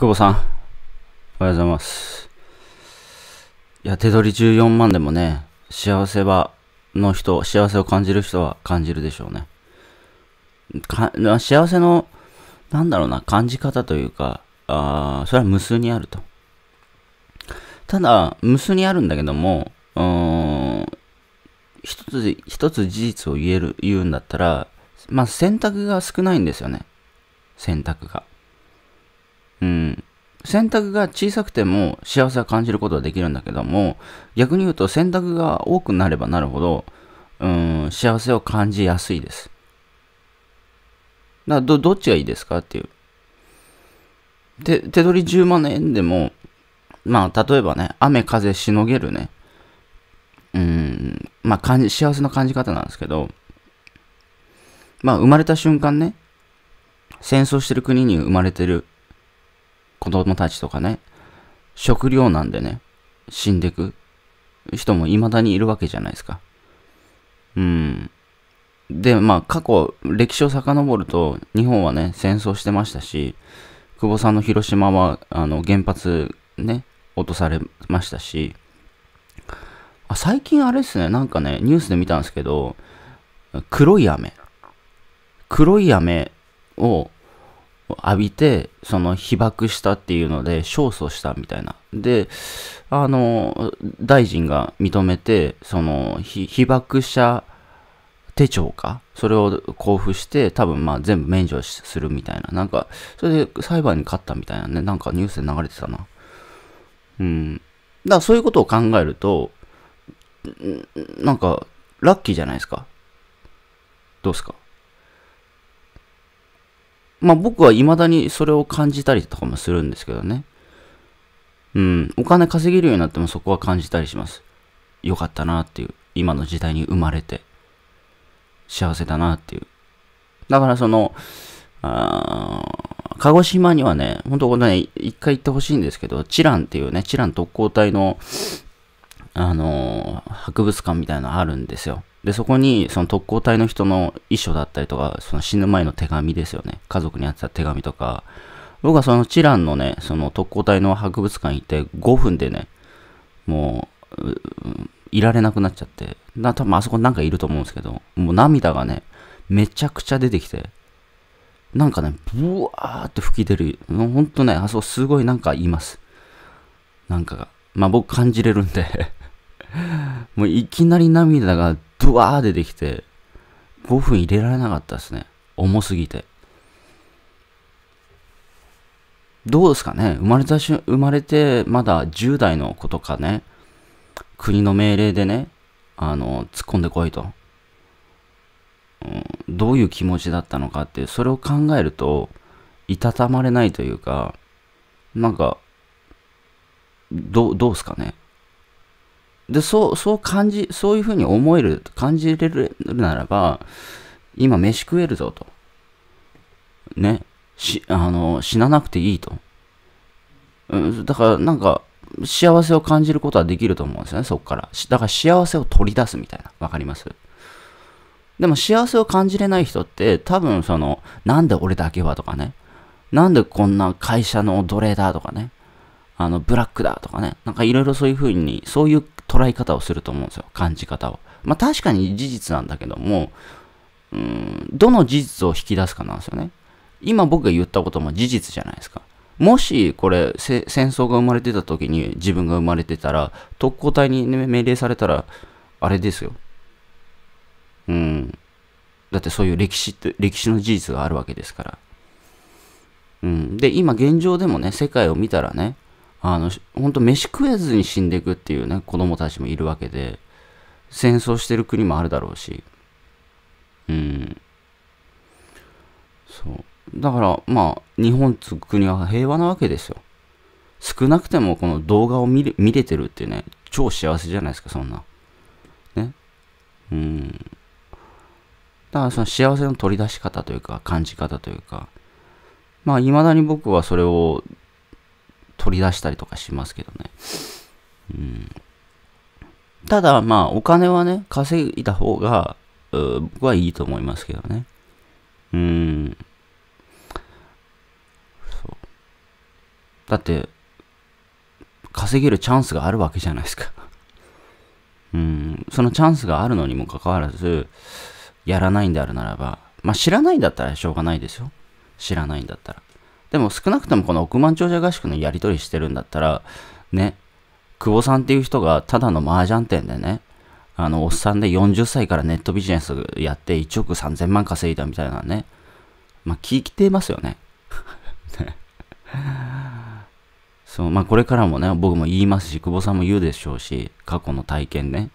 久保さん、おはようございます。いや、手取り14万でもね、幸せは、の人、幸せを感じる人は感じるでしょうね。か幸せの、なんだろうな、感じ方というか、あそれは無数にあると。ただ、無数にあるんだけども、うん、一つ、一つ事実を言える、言うんだったら、まあ選択が少ないんですよね。選択が。うん、選択が小さくても幸せは感じることはできるんだけども逆に言うと選択が多くなればなるほど、うん、幸せを感じやすいですだどどっちがいいですかっていう手手取り10万円でもまあ例えばね雨風しのげるねうんまあ感じ幸せの感じ方なんですけどまあ生まれた瞬間ね戦争してる国に生まれてる子供たちとかね、食料なんでね、死んでく人も未だにいるわけじゃないですか。うん。で、まあ、過去、歴史を遡ると、日本はね、戦争してましたし、久保さんの広島は、あの、原発ね、落とされましたし、あ、最近あれですね、なんかね、ニュースで見たんですけど、黒い雨。黒い雨を浴びて、その被爆したっていうので、勝訴したみたいな。で、あの、大臣が認めて、その、被爆者手帳かそれを交付して、多分まあ全部免除するみたいな。なんか、それで裁判に勝ったみたいなね。なんかニュースで流れてたな。うん。だからそういうことを考えると、なんか、ラッキーじゃないですか。どうですかまあ僕はいまだにそれを感じたりとかもするんですけどね。うん、お金稼げるようになってもそこは感じたりします。良かったなっていう。今の時代に生まれて。幸せだなっていう。だからその、あ鹿児島にはね、ほんとこのね、一回行ってほしいんですけど、チランっていうね、チラン特攻隊の、あのー、博物館みたいなのあるんですよ。で、そこに、その特攻隊の人の遺書だったりとか、その死ぬ前の手紙ですよね。家族にあてた手紙とか、僕はそのチランのね、その特攻隊の博物館行って5分でね、もう、ういられなくなっちゃって、な、多分あそこなんかいると思うんですけど、もう涙がね、めちゃくちゃ出てきて、なんかね、ブワーって吹き出る、ほんとね、あそこすごいなんか言います。なんかが。まあ僕感じれるんで もういきなり涙がブワー出てきて、5分入れられなかったですね。重すぎて。どうですかね生まれたし、生まれてまだ10代の子とかね、国の命令でね、あの、突っ込んでこいと。うん、どういう気持ちだったのかってそれを考えると、いたたまれないというか、なんか、どどうすかねで、そう、そう感じ、そういうふうに思える、感じれるならば、今飯食えるぞと。ね。し、あの、死ななくていいと。うん、だからなんか、幸せを感じることはできると思うんですよね、そこから。だから幸せを取り出すみたいな。わかりますでも幸せを感じれない人って多分その、なんで俺だけはとかね。なんでこんな会社の奴隷だとかね。あの、ブラックだとかね。なんかいろいろそういうふうに、そういう捉え方をすると思うんですよ。感じ方を。まあ確かに事実なんだけども、うん、どの事実を引き出すかなんですよね。今僕が言ったことも事実じゃないですか。もしこれ戦争が生まれてた時に自分が生まれてたら特攻隊に、ね、命令されたらあれですよ。うん。だってそういう歴史って、歴史の事実があるわけですから。うん。で、今現状でもね、世界を見たらね、あの、ほんと飯食えずに死んでいくっていうね、子供たちもいるわけで、戦争してる国もあるだろうし、うん。そう。だから、まあ、日本と国は平和なわけですよ。少なくてもこの動画を見れ見れてるってね、超幸せじゃないですか、そんな。ね。うん。だからその幸せの取り出し方というか、感じ方というか、まあ、未だに僕はそれを取り出したりとかしますけどね。うん、ただ、まあ、お金はね、稼いだ方が、僕はいいと思いますけどね。うん。そう。だって、稼げるチャンスがあるわけじゃないですかうん。そのチャンスがあるのにもかかわらず、やらないんであるならば、まあ知らないんだったらしょうがないですよ。知らないんだったら。でも少なくともこの億万長者合宿のやり取りしてるんだったら、ね、久保さんっていう人がただの麻雀店でね、あの、おっさんで40歳からネットビジネスやって1億3000万稼いだみたいなね。まあ、聞いてますよね。そう、まあ、これからもね、僕も言いますし、久保さんも言うでしょうし、過去の体験ね。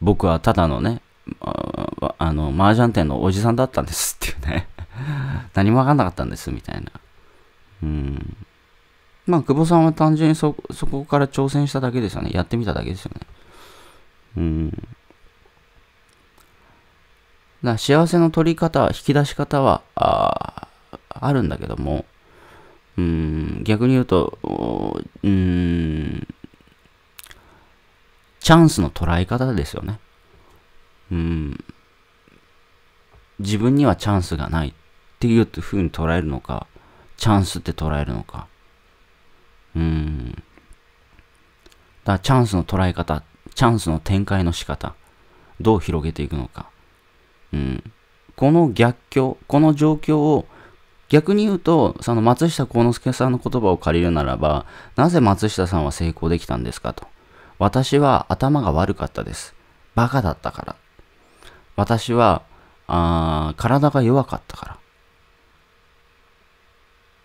僕はただのね、ああの、麻雀店のおじさんだったんですっていうね。何もわかんなかったんです、みたいな。うん。まあ、久保さんは単純にそ、そこから挑戦しただけですよね。やってみただけですよね。うん。だ幸せの取り方、引き出し方は、ああるんだけども、うん、逆に言うと、うん、チャンスの捉え方ですよね。うん、自分にはチャンスがないっていうふうに捉えるのか、チャンスって捉えるのか。うん。だからチャンスの捉え方、チャンスの展開の仕方、どう広げていくのか。うん。この逆境、この状況を、逆に言うと、その松下幸之助さんの言葉を借りるならば、なぜ松下さんは成功できたんですかと。私は頭が悪かったです。バカだったから。私は、あ体が弱かったから。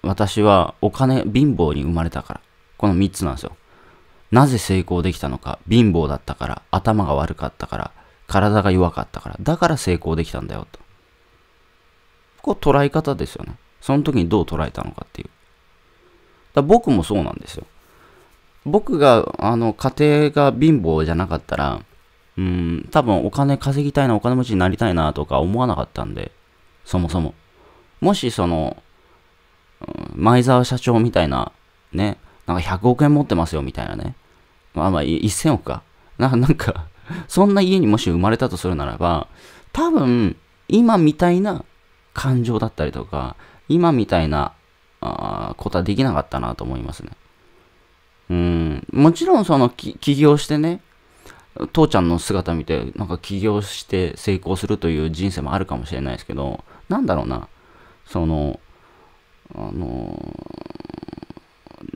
私はお金、貧乏に生まれたから。この3つなんですよ。なぜ成功できたのか。貧乏だったから、頭が悪かったから、体が弱かったから、だから成功できたんだよ、と。こう捉え方ですよね。その時にどう捉えたのかっていう。だ僕もそうなんですよ。僕が、あの、家庭が貧乏じゃなかったら、うん、多分お金稼ぎたいな、お金持ちになりたいなとか思わなかったんで、そもそも。もしその、前澤社長みたいな、ね、なんか100億円持ってますよみたいなね。まあまあ、1000億か。な なんかそんな家にもし生まれたとするならば、多分、今みたいな感情だったりとか、今みたいなあことはできなかったなと思いますね。うん、もちろんその起業してね、父ちゃんの姿見て、なんか起業して成功するという人生もあるかもしれないですけど、なんだろうな、その、あの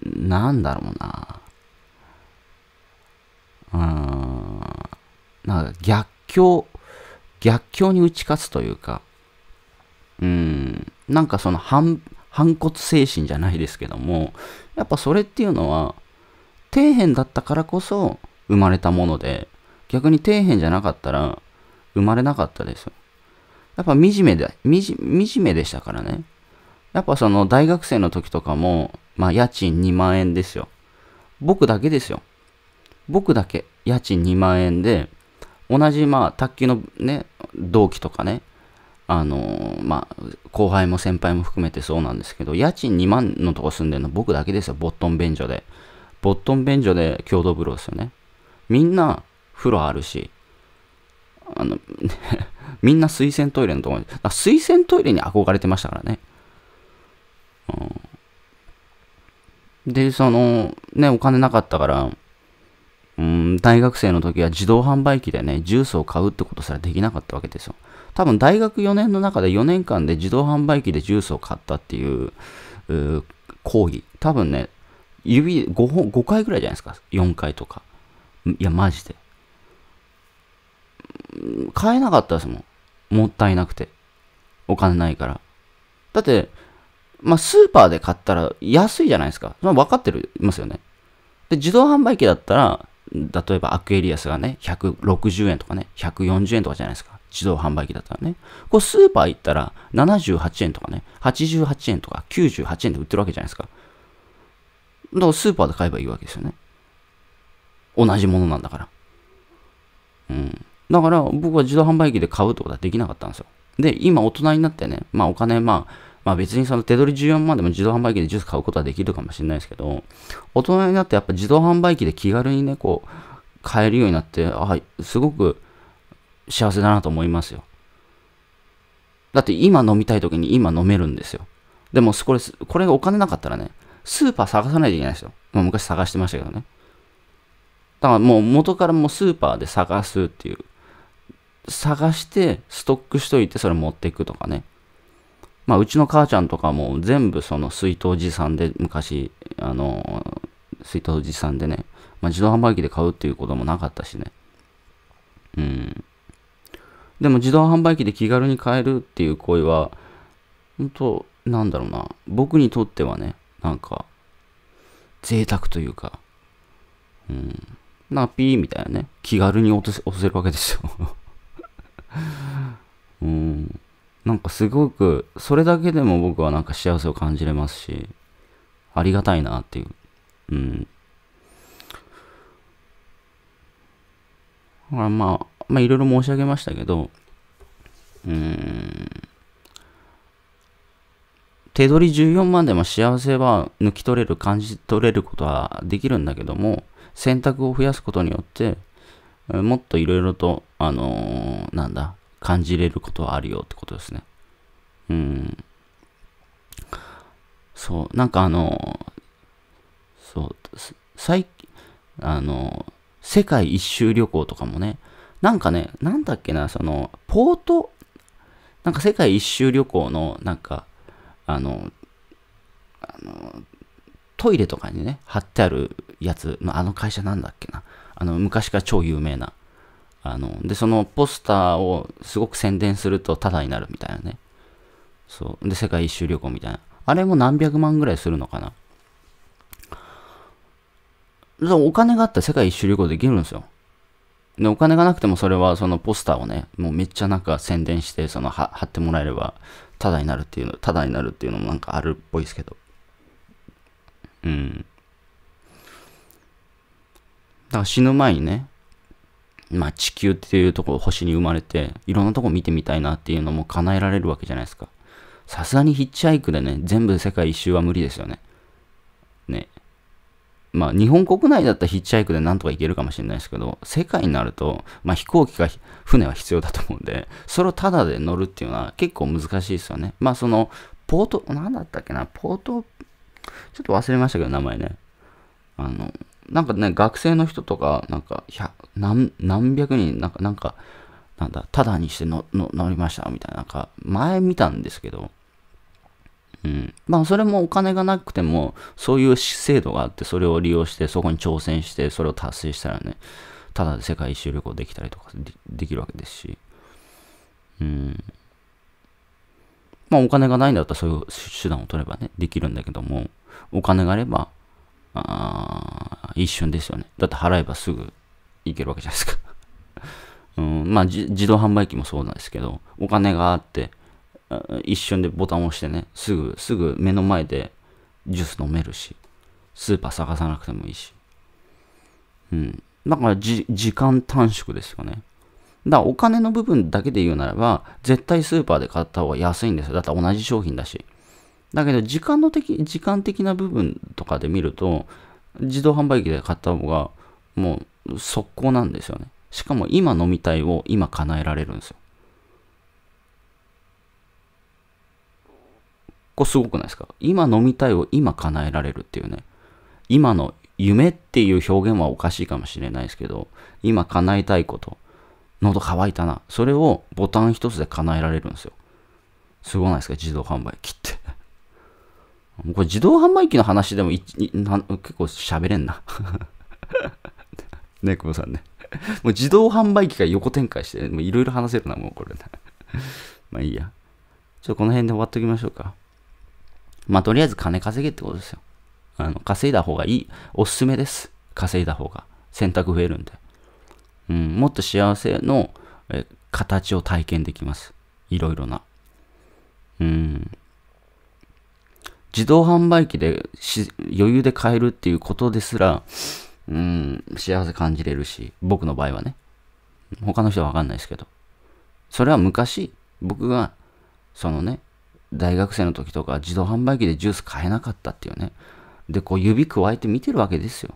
ー、なんだろうな。うん、なんか逆境、逆境に打ち勝つというか、うん、なんかその反、反骨精神じゃないですけども、やっぱそれっていうのは、底辺だったからこそ生まれたもので、逆に底辺じゃなかったら生まれなかったですよ。やっぱ惨めで、惨めでしたからね。やっぱその大学生の時とかも、まあ家賃2万円ですよ。僕だけですよ。僕だけ家賃2万円で、同じまあ卓球のね、同期とかね、あのまあ、後輩も先輩も含めてそうなんですけど、家賃2万のとこ住んでるの僕だけですよ、ボットン便所で。ボットン便所で共同風呂ですよね。みんな風呂あるし、あの みんな水洗トイレのところに、水洗トイレに憧れてましたからね。で、その、ね、お金なかったから、うん、大学生の時は自動販売機でね、ジュースを買うってことすらできなかったわけですよ。多分大学4年の中で4年間で自動販売機でジュースを買ったっていうう講義。多分ね、指 5, 本5回ぐらいじゃないですか。4回とか。いや、マジで。買えなかったですもん。もったいなくて。お金ないから。だって、まあ、スーパーで買ったら安いじゃないですか。まあ、分かってる、ますよね。で、自動販売機だったら、例えばアクエリアスがね、160円とかね、140円とかじゃないですか。自動販売機だったらね。こうスーパー行ったら78円とかね、88円とか98円で売ってるわけじゃないですか。だからスーパーで買えばいいわけですよね。同じものなんだから。うん。だから僕は自動販売機で買うってことはできなかったんですよ。で、今大人になってね、まあお金、まあ、まあ別にその手取り14万でも自動販売機でジュース買うことはできるかもしれないですけど、大人になってやっぱ自動販売機で気軽にね、こう、買えるようになって、あ、すごく幸せだなと思いますよ。だって今飲みたい時に今飲めるんですよ。でもこれ、これがお金なかったらね、スーパー探さないといけないですよ。まあ、昔探してましたけどね。だからもう元からもうスーパーで探すっていう。探してストックしといてそれ持っていくとかね。まあ、うちの母ちゃんとかも全部その水筒持参で昔、あの、水筒持参でね、まあ、自動販売機で買うっていうこともなかったしね。うん。でも自動販売機で気軽に買えるっていう声は、本当なんだろうな、僕にとってはね、なんか、贅沢というか、うん、な、ピーみたいなね、気軽に落とせとせるわけですよ うん。なんかすごく、それだけでも僕はなんか幸せを感じれますし、ありがたいなっていう。うん。まあ、まあいろいろ申し上げましたけど、うーん。手取り14万でも幸せは抜き取れる、感じ取れることはできるんだけども、選択を増やすことによって、もっといろいろと、あのー、なんだ、感じれることはあるよってことですね。うん。そう、なんかあの、そう、最近、あの、世界一周旅行とかもね、なんかね、なんだっけな、その、ポート、なんか世界一周旅行の、なんか、あの、あの、トイレとかにね、貼ってあるやつあの会社なんだっけな。あの、昔から超有名な。あの、で、そのポスターをすごく宣伝するとタダになるみたいなね。そう。で、世界一周旅行みたいな。あれも何百万ぐらいするのかな。お金があったら世界一周旅行できるんですよ。で、お金がなくてもそれはそのポスターをね、もうめっちゃなんか宣伝して、その貼ってもらえれば、タダになるっていうの、タダになるっていうのもなんかあるっぽいですけど。うん。だから死ぬ前にね、まあ、地球っていうとこ、星に生まれて、いろんなとこ見てみたいなっていうのも叶えられるわけじゃないですか。さすがにヒッチハイクでね、全部世界一周は無理ですよね。ね。まあ、日本国内だったらヒッチハイクでなんとか行けるかもしれないですけど、世界になると、まあ、飛行機か船は必要だと思うんで、それをタダで乗るっていうのは結構難しいですよね。まあ、その、ポート、なんだったっけな、ポート、ちょっと忘れましたけど、名前ね。あの、なんかね、学生の人とか、なんか、何何百人、なんか、なんか、なんだ、ただにしてのの乗りましたみたいな、なんか、前見たんですけど、うん。まあ、それもお金がなくても、そういう制度があって、それを利用して、そこに挑戦して、それを達成したらね、ただで世界一周旅行できたりとかできるわけですし、うん。まあ、お金がないんだったら、そういう手段を取ればね、できるんだけども、お金があれば、あ一瞬ですよね。だって払えばすぐ行けるわけじゃないですか うん、まあ、自動販売機もそうなんですけど、お金があって、一瞬でボタンを押してね、すぐ、すぐ目の前でジュース飲めるし、スーパー探さなくてもいいし。うん。だから時間短縮ですよね。だからお金の部分だけで言うならば、絶対スーパーで買った方が安いんですよ。だって同じ商品だし。だけど、時間の的、時間的な部分とかで見ると、自動販売機で買った方が、もう、速攻なんですよね。しかも、今飲みたいを今叶えられるんですよ。これすごくないですか今飲みたいを今叶えられるっていうね。今の夢っていう表現はおかしいかもしれないですけど、今叶えたいこと。喉渇いたな。それをボタン一つで叶えられるんですよ。すごないですか自動販売機っこれ自動販売機の話でも結構喋れんな。ね、久保さんね。もう自動販売機が横展開して、いろいろ話せるな、もうこれ、ね。まあいいや。ちょっとこの辺で終わっときましょうか。まあとりあえず金稼げってことですよ。あの、稼いだ方がいい。おすすめです。稼いだ方が。選択増えるんで。うん、もっと幸せのえ形を体験できます。いろいろな。うん。自動販売機で余裕で買えるっていうことですら、うん、幸せ感じれるし、僕の場合はね。他の人はわかんないですけど。それは昔、僕が、そのね、大学生の時とか自動販売機でジュース買えなかったっていうね。で、こう指くわえて見てるわけですよ。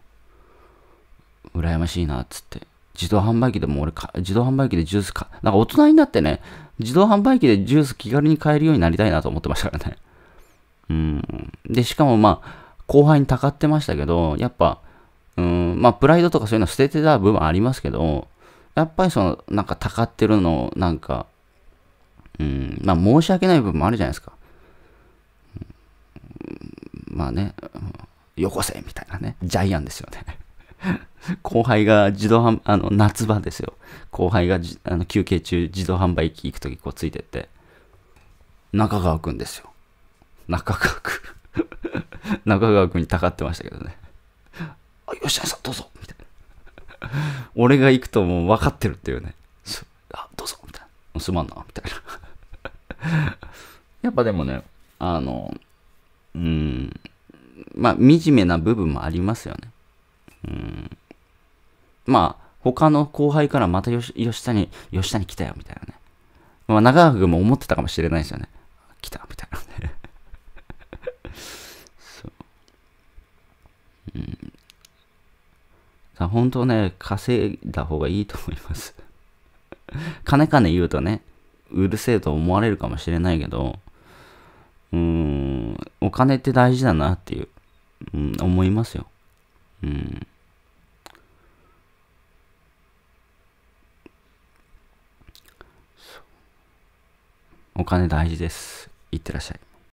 羨ましいな、っつって。自動販売機でも俺か、自動販売機でジュースか、なんか大人になってね、自動販売機でジュース気軽に買えるようになりたいなと思ってましたからね。うん。で、しかもまあ、後輩にたかってましたけど、やっぱ、うん、まあ、プライドとかそういうの捨ててた部分ありますけど、やっぱりその、なんかたかってるの、なんか、うん、まあ、申し訳ない部分もあるじゃないですか。まあね、うん、よこせみたいなね、ジャイアンですよね。後輩が自動販あの夏場ですよ後輩があの休憩中自動販売機行く時こうついてって中川くんですよ中川君 中川君にたかってましたけどねあ吉谷さんどうぞみたいな俺が行くともう分かってるっていうねあどうぞみたいなすまんなみたいな やっぱでもねあのうんまあ惨めな部分もありますよねうんまあ他の後輩からまた吉吉谷吉谷来たよみたいなねまあ、長君も思ってたかもしれないですよね。来たみたいな。さ本当ね、稼いだ方がいいと思います 金金言うとね、うるせえと思われるかもしれないけど、うーん、お金って大事だなっていう、うん、思いますよ。うん。お金大事です。いってらっしゃい。